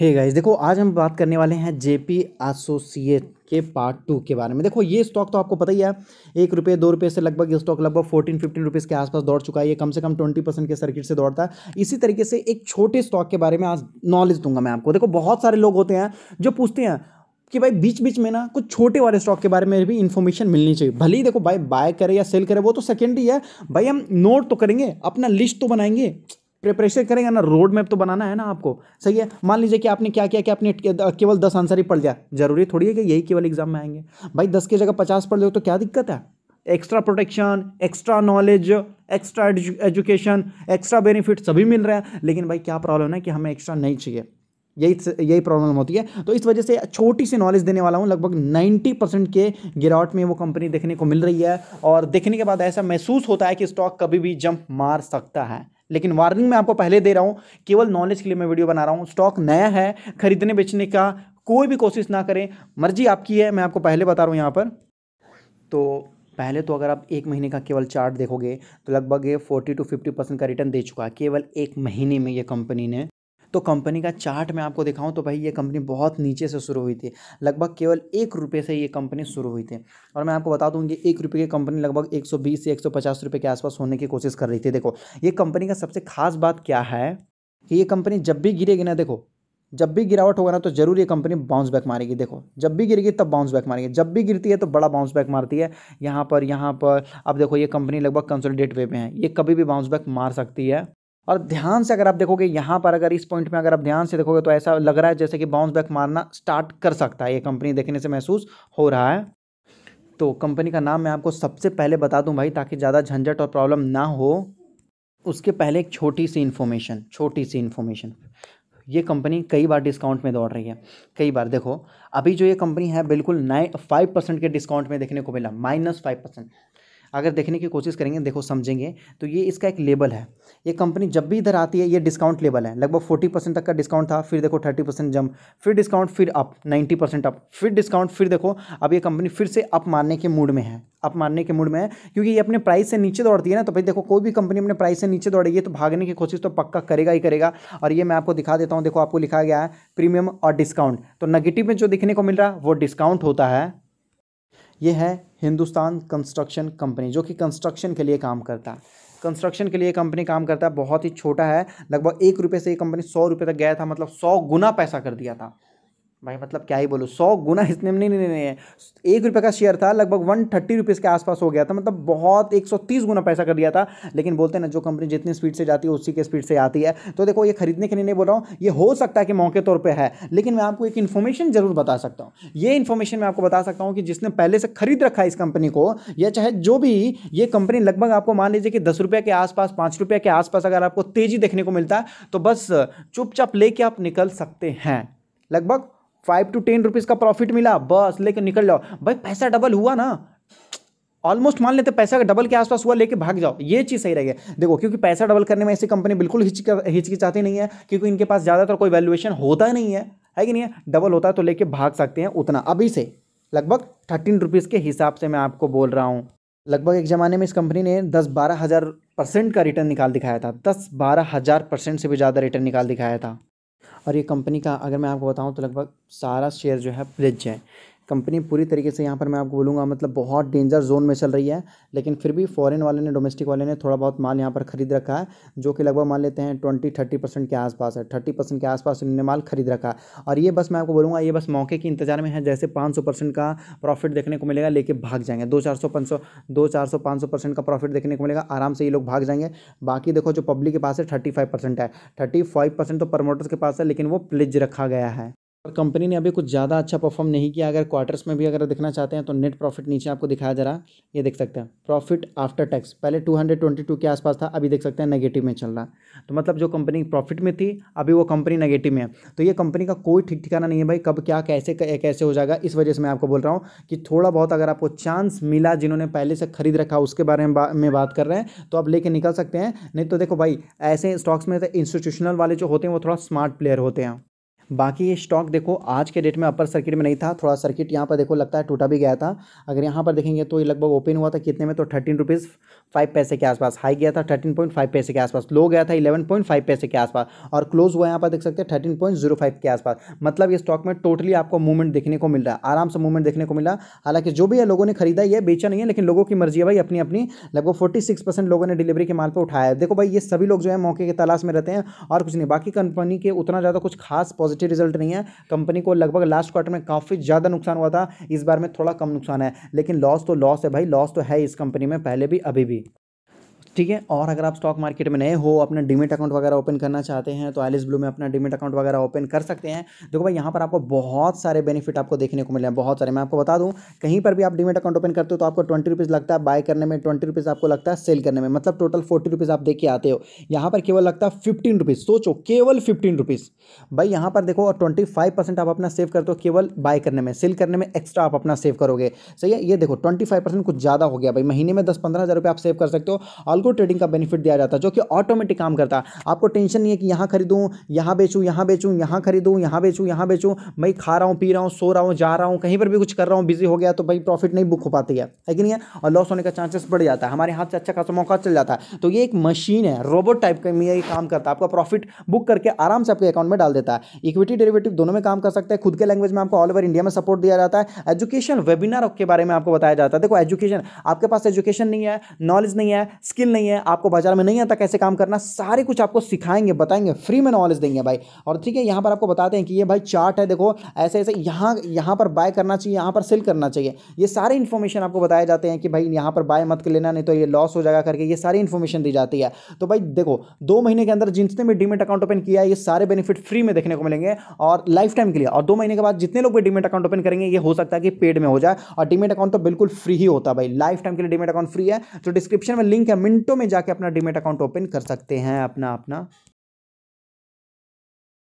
हे hey guys देखो आज हम बात करने वाले हैं जेपी एसोसिएट के पार्ट टू के बारे में देखो ये स्टॉक तो आपको पता ही है एक रुपये दो रुपये से लगभग ये स्टॉक लगभग फोर्टीन फिफ्टीन रुपीज़ के आसपास दौड़ चुका है ये कम से कम ट्वेंटी परसेंट के सर्किट से दौड़ता है इसी तरीके से एक छोटे स्टॉक के बारे में आज नॉलेज दूंगा मैं आपको देखो बहुत सारे लोग होते हैं जो पूछते हैं कि भाई बीच बीच में ना कुछ छोटे वाले स्टॉक के बारे में भी इन्फॉर्मेशन मिलनी चाहिए भले ही देखो भाई बाय करें या सेल करें वो तो सेकेंडरी है भाई हम नोट तो करेंगे अपना लिस्ट तो बनाएंगे प्रिपरेशन करेंगे ना रोड मैप तो बनाना है ना आपको सही है मान लीजिए कि आपने क्या किया कि आपने केवल दस आंसर ही पढ़ लिया जरूरी थोड़ी है कि यही केवल एग्जाम में आएंगे भाई दस की जगह पचास पढ़ लो तो क्या दिक्कत है extra protection extra knowledge extra education extra benefit सभी मिल रहा है लेकिन भाई क्या प्रॉब्लम है कि हमें एक्स्ट्रा नहीं चाहिए यही यही प्रॉब्लम होती है तो इस वजह से छोटी सी नॉलेज देने वाला हूँ लगभग 90 परसेंट के गिरावट में वो कंपनी देखने को मिल रही है और देखने के बाद ऐसा महसूस होता है कि स्टॉक कभी भी जंप मार सकता है लेकिन वार्निंग मैं आपको पहले दे रहा हूँ केवल नॉलेज के लिए मैं वीडियो बना रहा हूँ स्टॉक नया है खरीदने बेचने का कोई भी कोशिश ना करें मर्जी आपकी है मैं आपको पहले बता रहा हूँ यहाँ पर तो पहले तो अगर आप एक महीने का केवल चार्ट देखोगे तो लगभग ये फोर्टी टू फिफ्टी परसेंट का रिटर्न दे चुका है केवल एक महीने में ये कंपनी ने तो कंपनी का चार्ट मैं आपको दिखाऊं तो भाई ये कंपनी बहुत नीचे से शुरू हुई थी लगभग केवल एक रुपये से ये कंपनी शुरू हुई थी और मैं आपको बता दूँ कि एक रुपये की कंपनी लगभग एक से एक रुपये के आसपास होने की कोशिश कर रही थी देखो ये कंपनी का सबसे खास बात क्या है कि ये कंपनी जब भी गिरेगी ना देखो जब भी गिरावट होगा ना तो जरूर ये कंपनी बाउंस बैक मारेगी देखो जब भी गिरेगी तब बाउंस बैक मारेगी जब भी गिरती है तो बड़ा बाउंस बैक मारती है यहाँ पर यहाँ पर अब देखो ये कंपनी लगभग कंसोलिडेट वे में है ये कभी भी बाउंस बैक मार सकती है और ध्यान से अगर आप देखोगे यहाँ पर अगर इस पॉइंट में अगर आप ध्यान से देखोगे तो ऐसा लग रहा है जैसे कि बाउंस बैक मारना स्टार्ट कर सकता है ये कंपनी देखने से महसूस हो रहा है तो कंपनी का नाम मैं आपको सबसे पहले बता दूं भाई ताकि ज़्यादा झंझट और प्रॉब्लम ना हो उसके पहले एक छोटी सी इन्फॉर्मेशन छोटी सी इन्फॉर्मेशन ये कंपनी कई बार डिस्काउंट में दौड़ रही है कई बार देखो अभी जो ये कंपनी है बिल्कुल नाइन फाइव परसेंट के डिस्काउंट में देखने को मिला माइनस फाइव परसेंट अगर देखने की कोशिश करेंगे देखो समझेंगे तो ये इसका एक लेबल है ये कंपनी जब भी इधर आती है ये डिस्काउंट लेबल है लगभग फोर्टी परसेंट तक का डिस्काउंट था फिर देखो थर्टी परसेंट जम फिर डिस्काउंट फिर अप नाइन्टी परसेंट अप फिर डिस्काउंट फिर देखो अब ये कंपनी फिर से अप मारने के मूड में है अप मारने के मूड में है क्योंकि ये अपने प्राइस से नीचे दौड़ती है ना तो भाई देखो कोई भी कंपनी अपने प्राइस से नीचे दौड़ेगी तो भागने की कोशिश तो पक्का करेगा ही करेगा और ये मैं आपको दिखा देता हूँ देखो आपको लिखा गया है प्रीमियम और डिस्काउंट तो नेगेटिव में जो दिखने को मिल रहा है वो डिस्काउंट होता है ये है हिंदुस्तान कंस्ट्रक्शन कंपनी जो कि कंस्ट्रक्शन के लिए काम करता है कंस्ट्रक्शन के लिए कंपनी काम करता है बहुत ही छोटा है लगभग एक रुपये से ये कंपनी सौ रुपये तक गया था मतलब सौ गुना पैसा कर दिया था भाई मतलब क्या ही बोलो सौ गुना इसने नहीं नहीं नहीं है एक रुपये का शेयर था लगभग वन थर्टी रुपीज़ के आसपास हो गया था मतलब बहुत एक सौ तीस गुना पैसा कर दिया था लेकिन बोलते हैं ना जो कंपनी जितनी स्पीड से जाती है उसी के स्पीड से आती है तो देखो ये खरीदने के लिए नहीं बोल रहा हूँ ये हो सकता है कि मौके तौर पर है लेकिन मैं आपको एक इन्फॉर्मेशन जरूर बता सकता हूँ ये इन्फॉर्मेशन मैं आपको बता सकता हूँ कि जिसने पहले से खरीद रखा है इस कंपनी को या चाहे जो भी ये कंपनी लगभग आपको मान लीजिए कि दस रुपये के आसपास पाँच रुपये के आसपास अगर आपको तेज़ी देखने को मिलता है तो बस चुपचाप लेके आप निकल सकते हैं लगभग फाइव टू टेन रुपीज़ का प्रॉफिट मिला बस लेकर निकल जाओ भाई पैसा डबल हुआ ना ऑलमोस्ट मान लेते पैसा का डबल के आसपास हुआ लेके भाग जाओ ये चीज़ सही रहेगी देखो क्योंकि पैसा डबल करने में ऐसी कंपनी बिल्कुल हिचक हिचकिचाती नहीं है क्योंकि इनके पास ज़्यादातर कोई वैल्यूएशन होता नहीं है है कि नहीं है डबल होता है तो लेके भाग सकते हैं उतना अभी से लगभग थर्टीन रुपीज़ के हिसाब से मैं आपको बोल रहा हूँ लगभग एक ज़माने में इस कंपनी ने दस बारह हज़ार परसेंट का रिटर्न निकाल दिखाया था दस बारह हज़ार परसेंट से भी ज़्यादा रिटर्न निकाल दिखाया था और ये कंपनी का अगर मैं आपको बताऊँ तो लगभग सारा शेयर जो है प्रिज है कंपनी पूरी तरीके से यहाँ पर मैं आपको बोलूँगा मतलब बहुत डेंजर जोन में चल रही है लेकिन फिर भी फॉरेन वाले ने डोमेस्टिक वाले ने थोड़ा बहुत माल यहाँ पर खरीद रखा है जो कि लगभग मान लेते हैं ट्वेंटी थर्टी परसेंट के आसपास है थर्टी परसेंट के आसपास उन्होंने माल खरीद रखा है और ये बस मैं आपको बोलूँगा ये बस मौके के इंतजार में है जैसे पाँच सौ परसेंट का प्रॉफिट देखने को मिलेगा लेकिन भाग जाएंगे दो चार सौ पाँच सौ दो चार सौ पाँच सौ परसेंट का प्रॉफिट देखने को मिलेगा आराम से ये लोग भाग जाएंगे बाकी देखो जो पब्लिक के पास है थर्टी फाइव परसेंट है थर्टी फाइव परसेंट तो प्रमोटर्स के पास है लेकिन वो प्लिज रखा गया है और कंपनी ने अभी कुछ ज़्यादा अच्छा परफॉर्म नहीं किया अगर क्वार्टर्स में भी अगर देखना चाहते हैं तो नेट प्रॉफिट नीचे आपको दिखाया जा रहा ये देख सकते हैं प्रॉफिट आफ्टर टैक्स पहले 222 के आसपास था अभी देख सकते हैं नेगेटिव में चल रहा तो मतलब जो कंपनी प्रॉफिट में थी अभी वो कंपनी नेगेटिव में है तो ये कंपनी का कोई ठीक ठिकाना नहीं है भाई कब क्या कैसे कैसे हो जाएगा इस वजह से मैं आपको बोल रहा हूँ कि थोड़ा बहुत अगर आपको चांस मिला जिन्होंने पहले से खरीद रखा उसके बारे में, में बात कर रहे हैं तो आप लेके निकल सकते हैं नहीं तो देखो भाई ऐसे स्टॉक्स में इंस्टीट्यूशनल तो वाले जो होते हैं वो थोड़ा स्मार्ट प्लेयर होते हैं बाकी ये स्टॉक देखो आज के डेट में अपर सर्किट में नहीं था थोड़ा सर्किट यहाँ पर देखो लगता है टूटा भी गया था अगर यहाँ पर देखेंगे तो ये लगभग ओपन हुआ था कितने में तो थर्टीन रुपीज़ फाइव पैसे के आसपास हाई गया था थर्टीन पॉइंट फाइव पैसे के आसपास लो गया था इलेवन पॉइंट फाइव पैसे के आसपास और क्लोज हुआ यहाँ पर देख सकते हैं थर्टीन पॉइंट जीरो फाइव के आसपास मतलब ये स्टॉक में टोटली आपको मूवमेंट देखने को मिल रहा है आराम से मूवमेंट देखने को मिला हालांकि जो भी है लोगों ने खरीदा ये बेचा नहीं है लेकिन लोगों की मर्जी है भाई अपनी अपनी लगभग फोर्टी सिक्स परसेंट लोगों ने डिलीवरी के माल पर उठाया है देखो भाई ये सभी लोग जो है मौके की तलाश में रहते हैं और कुछ नहीं बाकी कंपनी के उतना ज़्यादा कुछ खास पॉजिटिव पॉजिटिव रिजल्ट नहीं है कंपनी को लगभग लास्ट क्वार्टर में काफ़ी ज़्यादा नुकसान हुआ था इस बार में थोड़ा कम नुकसान है लेकिन लॉस तो लॉस है भाई लॉस तो है इस कंपनी में पहले भी अभी भी ठीक है और अगर आप स्टॉक मार्केट में नए हो अपना डिमिट अकाउंट वगैरह ओपन करना चाहते हैं तो एलिस ब्लू में अपना डिमिट अकाउंट वगैरह ओपन कर सकते हैं देखो भाई यहाँ पर आपको बहुत सारे बेनिफिट आपको देखने को मिले हैं बहुत सारे मैं आपको बता दूँ कहीं पर भी आप डिमिट अकाउंट ओपन करते हो तो आपको ट्वेंटी लगता है बाय करने में ट्वेंटी रुपीज़ आपको लगता है सेल करने में मतलब टोटल फोर्टी आप देख के आते हो यहाँ पर केवल लगता है फिफ्टीन रुपीज़ सोचो केवल फिफ्टीन रुपीज़ भाई यहाँ पर देखो ट्वेंटी फाइव परसेंट आप अपना सेव करते हो केवल बाय करने में सेल करने में एक्स्ट्रा आप अपना सेव करोगे सही है ये देखो ट्वेंटी फाइव परसेंट कुछ ज़्यादा हो गया भाई महीने में दस पंद्रह हज़ार रुपये आप सेव कर सकते हो और उनको ट्रेडिंग का बेनिफिट दिया जाता है जो कि ऑटोमेटिक काम करता है आपको टेंशन नहीं है कि यहाँ खरीदूँ यहाँ बेचूँ यहाँ बेचूँ यहाँ खरीदूँ यहाँ बेचूँ यहाँ बेचूँ मैं खा रहा हूँ पी रहा हूँ सो रहा हूँ जा रहा हूँ कहीं पर भी कुछ कर रहा हूँ बिजी हो गया तो भाई प्रॉफिट नहीं बुक हो पाती है है कि नहीं है और लॉस होने का चांसेस बढ़ जाता है हमारे हाथ से अच्छा खासा मौका चल जाता है तो ये एक मशीन है रोबोट टाइप का ये काम करता है आपका प्रॉफिट बुक करके आराम से आपके अकाउंट में डाल देता है इक्विटी डेरिवेटिव दोनों में काम कर सकते हैं खुद के लैंग्वेज में आपको ऑल ओवर इंडिया में सपोर्ट दिया जाता है एजुकेशन वेबिनार के बारे में आपको बताया जाता है देखो एजुकेशन आपके पास एजुकेशन नहीं है नॉलेज नहीं है स्किल नहीं है आपको बाजार में नहीं आता कैसे काम करना सारे कुछ आपको सिखाएंगे बताएंगे फ्री में नॉलेज देंगे भाई और ठीक है यहाँ पर आपको बताते हैं कि ये भाई चार्ट है देखो ऐसे ऐसे यहाँ यहाँ पर बाय करना चाहिए यहाँ पर सेल करना चाहिए ये सारे इन्फॉर्मेशन आपको बताए जाते हैं कि भाई यहाँ पर बाय मत लेना नहीं तो ये लॉस हो जाएगा करके ये सारी इन्फॉर्मेशन दी जाती है तो भाई देखो दो महीने के अंदर जितने भी डीमेट अकाउंट ओपन किया है ये सारे बेनिफिट फ्री में देखने को मिलेंगे और लाइफ टाइम के लिए और दो महीने के बाद जितने लोग भी डीमेट अकाउंट ओपन करेंगे ये हो सकता है कि पेड में हो जाए और डीमेट अकाउंट तो बिल्कुल फ्री ही होता है भाई लाइफ टाइम के लिए डीमेट अकाउंट फ्री है तो डिस्क्रिप्शन में लिंक है मिन मिनटों में जाके अपना डिमेट अकाउंट ओपन कर सकते हैं अपना अपना